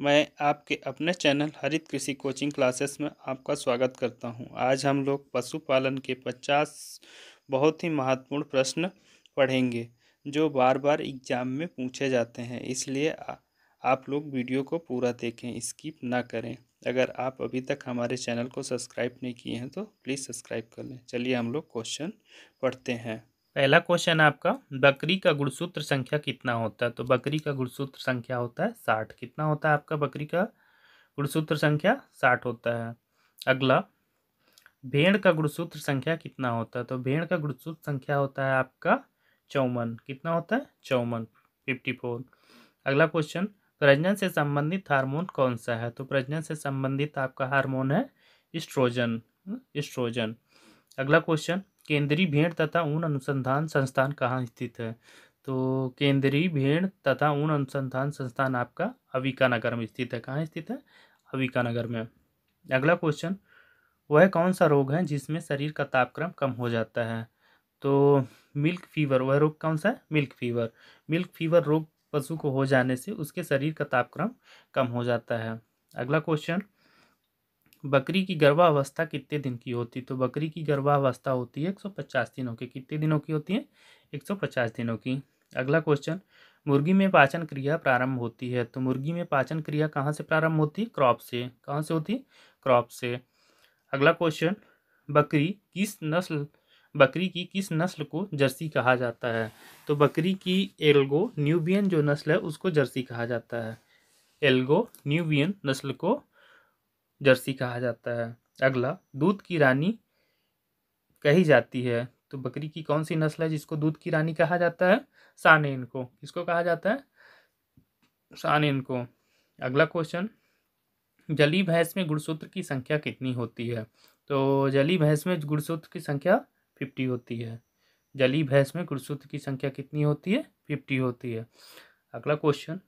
मैं आपके अपने चैनल हरित कृषि कोचिंग क्लासेस में आपका स्वागत करता हूं। आज हम लोग पशुपालन के 50 बहुत ही महत्वपूर्ण प्रश्न पढ़ेंगे जो बार बार एग्जाम में पूछे जाते हैं इसलिए आप लोग वीडियो को पूरा देखें स्किप ना करें अगर आप अभी तक हमारे चैनल को सब्सक्राइब नहीं किए हैं तो प्लीज़ सब्सक्राइब कर लें चलिए हम लोग क्वेश्चन पढ़ते हैं पहला क्वेश्चन है आपका बकरी का गुणसूत्र संख्या कितना होता है तो बकरी का गुणसूत्र संख्या होता है साठ कितना होता है आपका बकरी का गुणसूत्र संख्या साठ होता है अगला भेड़ का गुणसूत्र संख्या कितना होता है तो भेड़ का गुणसूत्र संख्या होता है आपका चौवन कितना होता है चौवन फिफ्टी फोर अगला क्वेश्चन प्रजनन से संबंधित हार्मोन कौन सा है तो प्रजनन से संबंधित आपका हार्मोन है स्ट्रोजन हम्म, स्ट्रोजन अगला क्वेश्चन केंद्रीय भेड़ तथा ऊन अनुसंधान संस्थान कहाँ स्थित है तो केंद्रीय भेड़ तथा ऊन अनुसंधान संस्थान आपका अविका नगर में स्थित है कहाँ स्थित है अविका नगर में अगला क्वेश्चन वह कौन सा रोग है जिसमें शरीर का तापक्रम कम हो जाता है तो मिल्क फीवर वह रोग कौन सा है मिल्क फीवर मिल्क फीवर रोग पशु को हो जाने से उसके शरीर का तापक्रम कम हो जाता है अगला क्वेश्चन बकरी की गर्भावस्था कितने दिन की होती है तो बकरी की गर्भावस्था होती है एक सौ पचास दिनों की कितने दिनों की होती है एक सौ पचास दिनों की अगला क्वेश्चन मुर्गी में पाचन क्रिया प्रारंभ होती है तो मुर्गी में पाचन क्रिया कहाँ से प्रारंभ होती है क्रॉप से कहाँ से होती है क्रॉप से अगला क्वेश्चन बकरी किस नस्ल बकरी की किस नस्ल को जर्सी कहा जाता है तो बकरी की एल्गो न्यूबियन जो नस्ल है उसको जर्सी कहा जाता है एल्गो न्यूबियन नस्ल को जर्सी कहा जाता है अगला दूध की रानी कही जाती है तो बकरी की कौन सी नस्ल है जिसको दूध की रानी कहा जाता है सानेन को किसको कहा जाता है सानेन को अगला क्वेश्चन जली भैंस में गुड़सूत्र की संख्या कितनी होती है तो जली भैंस में गुड़सूत्र की संख्या फिफ्टी होती है जली भैंस में गुड़सूत्र की संख्या कितनी होती है फिफ्टी होती है अगला क्वेश्चन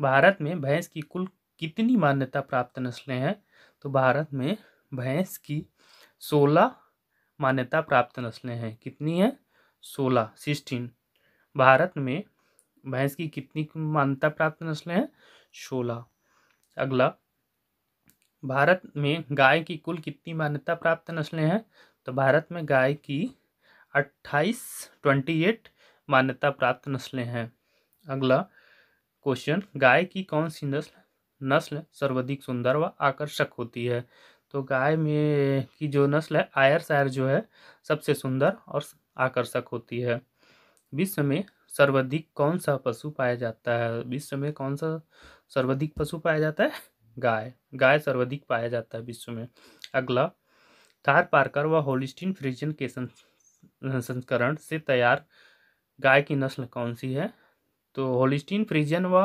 भारत में भैंस की कुल कितनी मान्यता प्राप्त नस्लें हैं तो भारत में भैंस की सोलह मान्यता प्राप्त नस्लें हैं कितनी हैं सोलह सिक्सटीन भारत में भैंस की कितनी मान्यता प्राप्त नस्लें हैं सोलह अगला भारत में गाय की कुल कितनी मान्यता प्राप्त नस्लें हैं तो भारत में गाय की अट्ठाईस ट्वेंटी एट मान्यता प्राप्त नस्लें हैं अगला क्वेश्चन गाय की कौन सी नस्ल नस्ल सर्वाधिक सुंदर व आकर्षक होती है तो गाय में की जो नस्ल है आयर सायर जो है सबसे सुंदर और आकर्षक होती है विश्व में सर्वाधिक कौन सा पशु पाया जाता है विश्व में कौन सा सर्वाधिक पशु पाया जाता है गाय गाय सर्वाधिक पाया जाता है विश्व में अगला थार पार्कर व होलिस्टिन फ्रीजन के संस्करण से तैयार गाय की नस्ल कौन सी है तो होलिस्टीन फ्रीजन व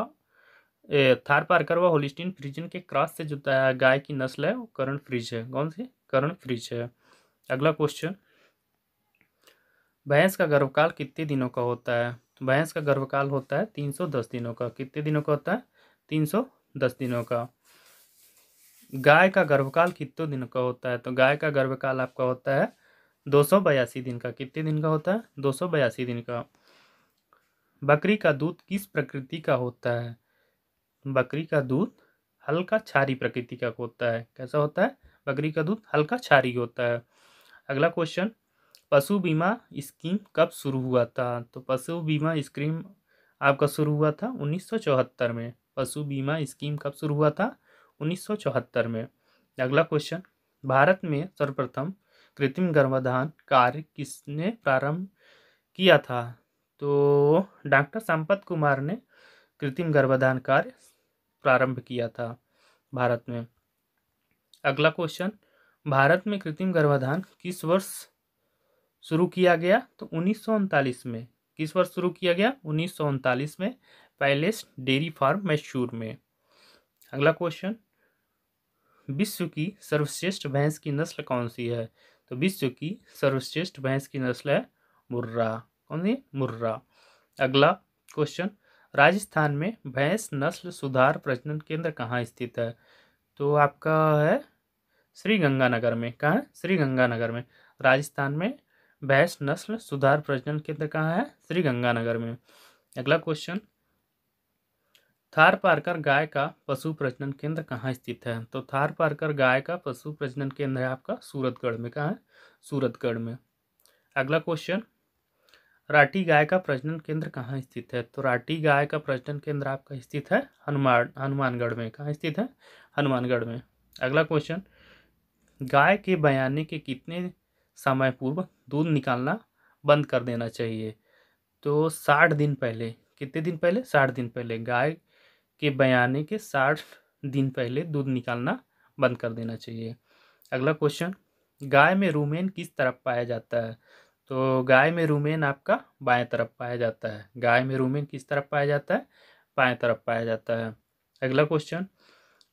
थार पार्कर व होलिस्टीन फ्रीजन के क्रॉस से जो गाय की नस्ल है वो करण फ्रिज है कौन सी करण फ्रिज है अगला क्वेश्चन भैंस का गर्भकाल कितने दिनों का होता है तो भैंस का गर्भकाल होता है तीन सौ दस दिनों का कितने दिनों का होता है तीन सौ दस दिनों का गाय का गर्भकाल कितने दिन का होता है तो गाय का गर्भकाल आपका होता है दो सौ बयासी दिन का कितने दिन का होता है दो सौ बयासी दिन का बकरी का दूध किस प्रकृति का होता है बकरी का दूध हल्का छारी प्रकृति का होता है कैसा होता है बकरी का दूध हल्का छारी होता है अगला क्वेश्चन पशु बीमा स्कीम कब शुरू हुआ था तो पशु बीमा स्कीम आपका शुरू हुआ था उन्नीस में पशु बीमा स्कीम कब शुरू हुआ था उन्नीस में अगला क्वेश्चन भारत में सर्वप्रथम कृत्रिम गर्भाधान कार्य किसने प्रारंभ किया था तो डॉक्टर संपत कुमार ने कृत्रिम गर्भाधान कार्य प्रारंभ किया था भारत में अगला क्वेश्चन भारत में कृत्रिम गर्भाधान किस वर्ष शुरू किया गया तो उन्नीस में किस वर्ष शुरू किया गया उन्नीस में पैलेस डेयरी फार्म मैशूर में अगला क्वेश्चन विश्व की सर्वश्रेष्ठ भैंस की नस्ल कौन सी है तो विश्व की सर्वश्रेष्ठ भैंस की नस्ल है मुर्रा कौन सी मुर्रा अगला क्वेश्चन राजस्थान में भैंस नस्ल सुधार प्रजनन केंद्र कहाँ स्थित है तो आपका है श्री गंगानगर में कहाँ है श्री गंगानगर में राजस्थान में भैंस नस्ल सुधार प्रजनन केंद्र कहाँ है श्री गंगानगर में अगला क्वेश्चन थार पारकर गाय का पशु प्रजनन केंद्र कहाँ स्थित है तो थार पारकर गाय का पशु प्रजनन केंद्र है आपका सूरतगढ़ में कहाँ है सूरतगढ़ में अगला क्वेश्चन राठी गाय का प्रजनन केंद्र कहाँ स्थित है तो राठी गाय का प्रजनन केंद्र आपका स्थित है हनुमान हनुमानगढ़ में कहाँ स्थित है हनुमानगढ़ में अगला क्वेश्चन गाय के बयाने के कितने समय पूर्व दूध निकालना बंद कर देना चाहिए तो साठ दिन पहले कितने दिन पहले साठ दिन पहले गाय के बयाने के साठ दिन पहले दूध निकालना बंद कर देना चाहिए अगला क्वेश्चन गाय में रूमेन किस तरफ पाया जाता है तो गाय में रूमेन आपका बाएं तरफ पाया जाता है गाय में रूमेन किस तरफ पाया जाता है बाएं तरफ पाया जाता है अगला क्वेश्चन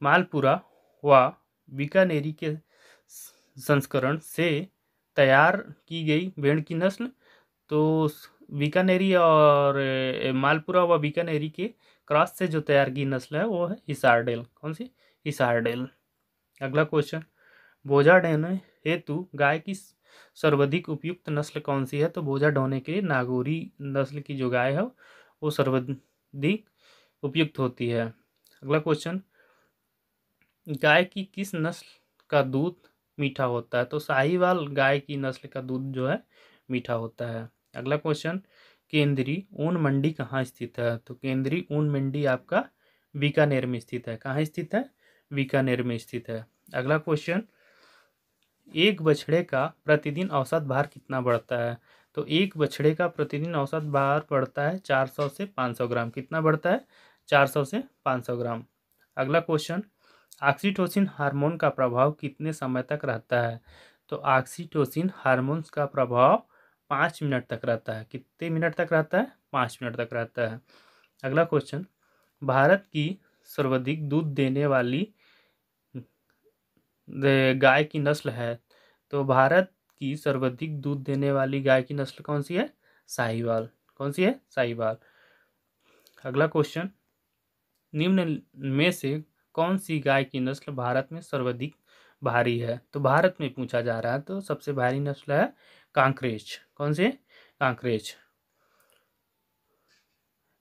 मालपुरा व बीकानेरी के संस्करण से तैयार की गई भेड़ की नस्ल तो बीकानेरी और मालपुरा व बीकानेरी के क्रॉस से जो तैयार की नस्ल है वो है हिसारडेल कौन सी हिसारडेल अगला क्वेश्चन बोझा डेने हेतु गाय की सर्वाधिक उपयुक्त नस्ल कौन सी है तो बोझा ढोने के लिए नागौरी नस्ल की जो गाय है वो सर्वाधिक उपयुक्त होती है अगला क्वेश्चन गाय की किस नस्ल का दूध मीठा होता है तो साहिवाल गाय की नस्ल का दूध जो है मीठा होता है अगला क्वेश्चन केंद्रीय ऊन मंडी कहाँ स्थित है तो केंद्रीय ऊन मंडी आपका बीकानेर में स्थित है कहाँ स्थित है बीकानेर में स्थित है अगला क्वेश्चन एक बछड़े का प्रतिदिन औसत भार कितना बढ़ता है तो एक बछड़े का प्रतिदिन औसत भार बढ़ता है चार सौ से पाँच सौ ग्राम कितना बढ़ता है चार सौ से पाँच सौ ग्राम अगला क्वेश्चन ऑक्सीटोसिन हार्मोन का प्रभाव कितने समय तक रहता है तो ऑक्सीटोसिन हारमोन का प्रभाव पाँच मिनट तक रहता है कितने मिनट तक रहता है पाँच मिनट तक रहता है अगला क्वेश्चन भारत की सर्वाधिक दूध देने वाली गाय की नस्ल है तो भारत की सर्वाधिक दूध देने वाली गाय की नस्ल कौन सी है साहिवाल कौन सी है साहिवाल अगला क्वेश्चन निम्न में से कौन सी गाय की नस्ल भारत में सर्वाधिक भारी है तो भारत में पूछा जा रहा है तो सबसे भारी नस्ल है कांकरेज कौन से कांकरेज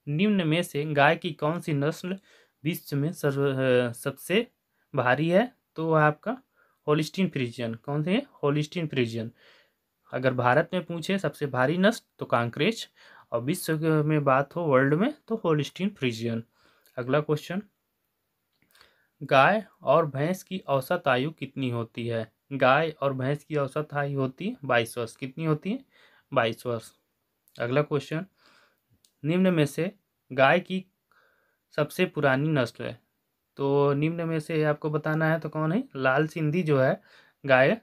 निम्न में से गाय की कौन सी नस्ल विश्व में सर्व सबसे भारी है तो वह आपका होलिस्टीन फ्रीजियन कौन से होलिस्टीन फ्रीजियन अगर भारत में पूछे सबसे भारी नस्ल तो कांक्रेज और विश्व में बात हो वर्ल्ड में तो होलिस्टीन फ्रीजियन अगला क्वेश्चन गाय और भैंस की औसत आयु कितनी होती है गाय और भैंस की औसत आयु होती है बाईस वर्ष कितनी होती है बाईस वर्ष अगला क्वेश्चन निम्न में से गाय की सबसे पुरानी नस्ल है तो निम्न में से आपको बताना है तो कौन है लाल सिंधी जो है गाय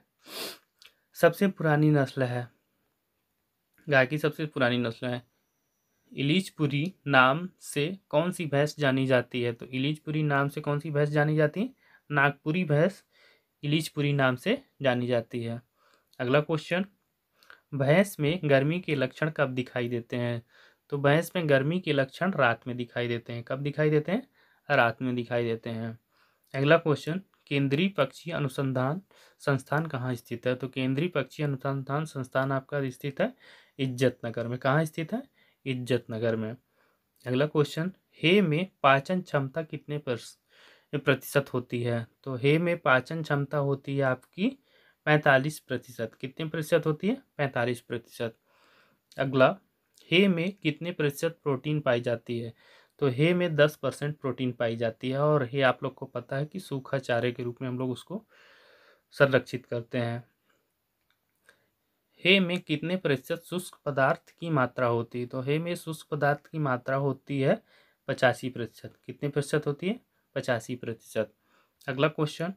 सबसे पुरानी नस्ल है गाय की सबसे पुरानी नस्ल है इलीजपुरी नाम से कौन सी भैंस जानी जाती है तो इलीजपुरी नाम से कौन सी भैंस जानी जाती है नागपुरी भैंस इलीजपुरी नाम से जानी जाती है अगला क्वेश्चन भैंस में गर्मी के लक्षण कब दिखाई देते हैं तो भैंस में गर्मी के लक्षण रात में दिखाई देते हैं कब दिखाई देते हैं रात में दिखाई देते हैं अगला क्वेश्चन केंद्रीय पक्षी अनुसंधान संस्थान कहाँ स्थित है तो केंद्रीय पक्षी अनुसंधान संस्थान आपका स्थित है इज्जत नगर में कहाँ स्थित है इज्जत नगर में अगला क्वेश्चन हे में पाचन क्षमता कितने प्रतिशत होती है तो हे में पाचन क्षमता होती है आपकी पैंतालीस प्रतिशत कितने प्रतिशत होती है पैंतालीस प्रतिशत अगला हे में कितने प्रतिशत प्रोटीन पाई जाती है तो हे में दस परसेंट प्रोटीन पाई जाती है और हे आप लोग को पता है कि सूखा चारे के रूप में हम लोग उसको संरक्षित करते हैं हे में कितने प्रतिशत शुष्क पदार्थ की मात्रा होती है तो हे में शुष्क पदार्थ की मात्रा होती है पचासी प्रतिशत कितने प्रतिशत होती है पचासी प्रतिशत अगला क्वेश्चन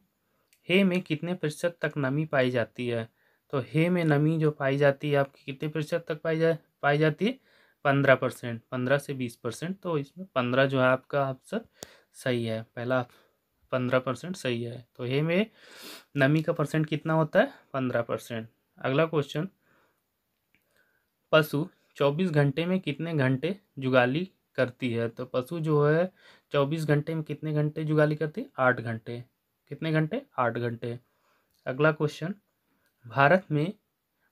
हे में कितने प्रतिशत तक नमी पाई जाती है तो हे में नमी जो पाई जाती है आपकी कितने प्रतिशत तक पाई जा पाई जाती है पंद्रह परसेंट पंद्रह से बीस परसेंट तो इसमें पंद्रह जो है आपका आंसर सही है पहला पंद्रह परसेंट सही है तो ये में नमी का परसेंट कितना होता है पंद्रह परसेंट अगला क्वेश्चन पशु चौबीस घंटे में कितने घंटे जुगाली करती है तो पशु जो है चौबीस घंटे में कितने घंटे जुगाली करती है आठ घंटे कितने घंटे आठ घंटे अगला क्वेश्चन भारत में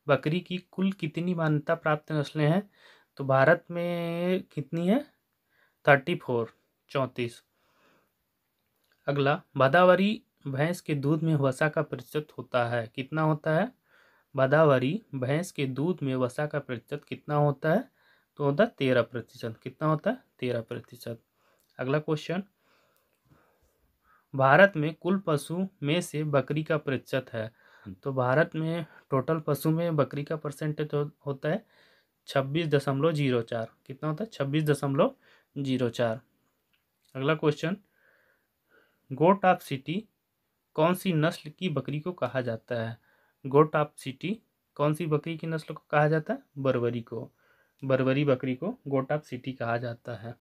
बकरी की कुल कितनी मान्यता प्राप्त नस्लें हैं तो भारत में कितनी है थर्टी फोर चौंतीस अगला भदावरी भैंस के दूध में वसा का प्रतिशत होता है कितना होता है भदावरी भैंस के दूध में वसा का प्रतिशत कितना होता है तो होता है तेरह प्रतिशत कितना होता है तेरह प्रतिशत अगला क्वेश्चन भारत में कुल पशु में से बकरी का प्रतिशत है तो भारत में टोटल पशु में बकरी का परसेंटेज होता है छब्बीस दशमलव जीरो चार कितना होता है छब्बीस दशमलव जीरो चार अगला क्वेश्चन गोटाप सिटी कौन सी नस्ल की बकरी को कहा जाता है गोटाप सिटी कौन सी बकरी की नस्ल को कहा जाता है बरवरी को बरवरी बकरी को गोटाप सिटी कहा जाता है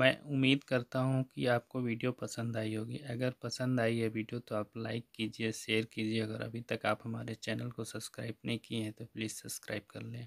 मैं उम्मीद करता हूँ कि आपको वीडियो पसंद आई होगी अगर पसंद आई है वीडियो तो आप लाइक कीजिए शेयर कीजिए अगर अभी तक आप हमारे चैनल को सब्सक्राइब नहीं किए हैं तो प्लीज़ सब्सक्राइब कर लें